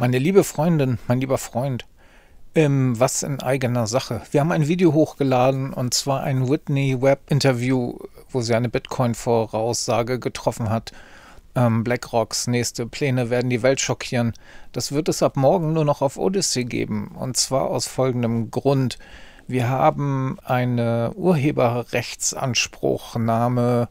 Meine liebe Freundin, mein lieber Freund, ähm, was in eigener Sache. Wir haben ein Video hochgeladen und zwar ein Whitney Webb Interview, wo sie eine Bitcoin-Voraussage getroffen hat. Ähm, BlackRocks nächste Pläne werden die Welt schockieren. Das wird es ab morgen nur noch auf Odyssey geben. Und zwar aus folgendem Grund. Wir haben eine Urheberrechtsanspruchnahme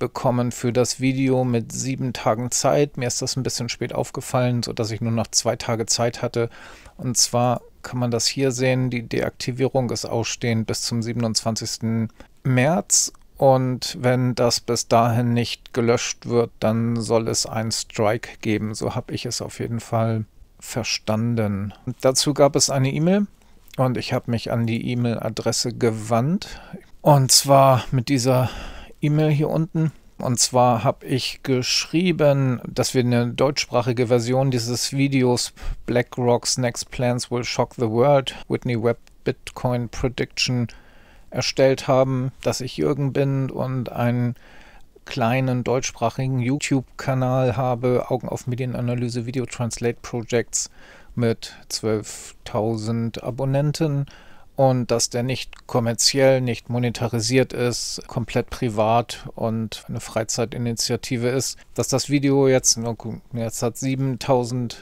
bekommen für das Video mit sieben Tagen Zeit. Mir ist das ein bisschen spät aufgefallen, sodass ich nur noch zwei Tage Zeit hatte. Und zwar kann man das hier sehen. Die Deaktivierung ist ausstehend bis zum 27. März. Und wenn das bis dahin nicht gelöscht wird, dann soll es einen Strike geben. So habe ich es auf jeden Fall verstanden. Und dazu gab es eine E-Mail und ich habe mich an die E-Mail-Adresse gewandt. Und zwar mit dieser E-Mail hier unten. Und zwar habe ich geschrieben, dass wir eine deutschsprachige Version dieses Videos BlackRock's Next Plans Will Shock the World, Whitney Webb Bitcoin Prediction erstellt haben, dass ich Jürgen bin und einen kleinen deutschsprachigen YouTube-Kanal habe, Augen auf Medienanalyse Video Translate Projects mit 12.000 Abonnenten und dass der nicht kommerziell, nicht monetarisiert ist, komplett privat und eine Freizeitinitiative ist. Dass das Video jetzt, jetzt hat 7000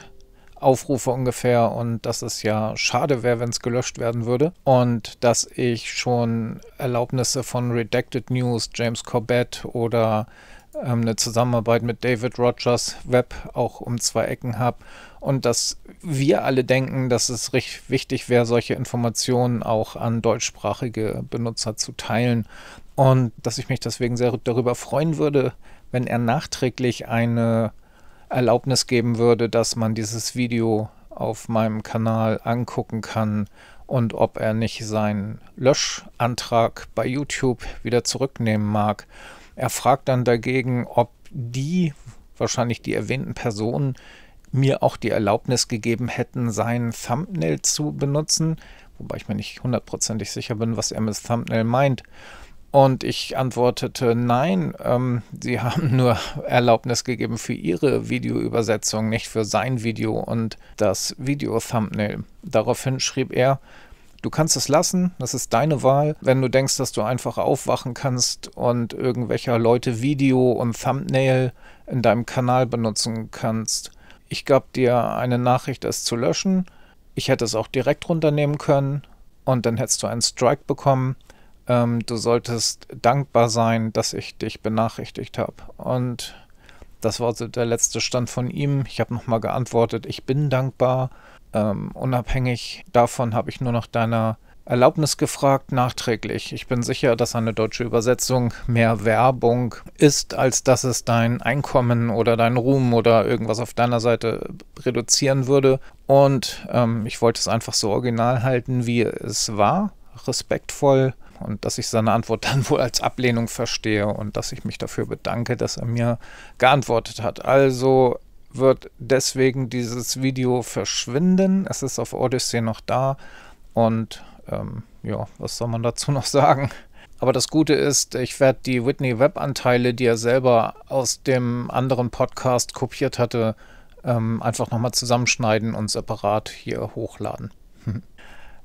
Aufrufe ungefähr und dass es ja schade wäre, wenn es gelöscht werden würde. Und dass ich schon Erlaubnisse von Redacted News, James Corbett oder ähm, eine Zusammenarbeit mit David Rogers Web auch um zwei Ecken habe und dass wir alle denken, dass es richtig wichtig wäre, solche Informationen auch an deutschsprachige Benutzer zu teilen und dass ich mich deswegen sehr darüber freuen würde, wenn er nachträglich eine Erlaubnis geben würde, dass man dieses Video auf meinem Kanal angucken kann und ob er nicht seinen Löschantrag bei YouTube wieder zurücknehmen mag. Er fragt dann dagegen, ob die, wahrscheinlich die erwähnten Personen, mir auch die Erlaubnis gegeben hätten, sein Thumbnail zu benutzen, wobei ich mir nicht hundertprozentig sicher bin, was er mit Thumbnail meint. Und ich antwortete, nein, ähm, sie haben nur Erlaubnis gegeben für ihre Videoübersetzung, nicht für sein Video und das Video-Thumbnail. Daraufhin schrieb er, Du kannst es lassen, das ist deine Wahl. Wenn du denkst, dass du einfach aufwachen kannst und irgendwelcher Leute Video und Thumbnail in deinem Kanal benutzen kannst. Ich gab dir eine Nachricht, es zu löschen. Ich hätte es auch direkt runternehmen können und dann hättest du einen Strike bekommen. Ähm, du solltest dankbar sein, dass ich dich benachrichtigt habe. Und das war so der letzte Stand von ihm. Ich habe nochmal geantwortet, ich bin dankbar ähm, unabhängig davon habe ich nur noch deiner Erlaubnis gefragt, nachträglich. Ich bin sicher, dass eine deutsche Übersetzung mehr Werbung ist, als dass es dein Einkommen oder dein Ruhm oder irgendwas auf deiner Seite reduzieren würde. Und ähm, ich wollte es einfach so original halten, wie es war, respektvoll und dass ich seine Antwort dann wohl als Ablehnung verstehe und dass ich mich dafür bedanke, dass er mir geantwortet hat. Also wird deswegen dieses Video verschwinden. Es ist auf Odyssey noch da und ähm, ja, was soll man dazu noch sagen? Aber das Gute ist, ich werde die Whitney web anteile die er selber aus dem anderen Podcast kopiert hatte, ähm, einfach nochmal zusammenschneiden und separat hier hochladen.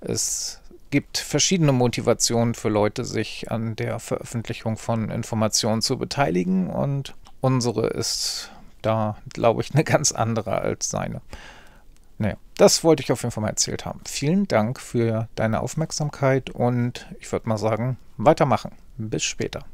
es gibt verschiedene Motivationen für Leute, sich an der Veröffentlichung von Informationen zu beteiligen und unsere ist da, glaube ich, eine ganz andere als seine. Naja, das wollte ich auf jeden Fall mal erzählt haben. Vielen Dank für deine Aufmerksamkeit und ich würde mal sagen, weitermachen. Bis später.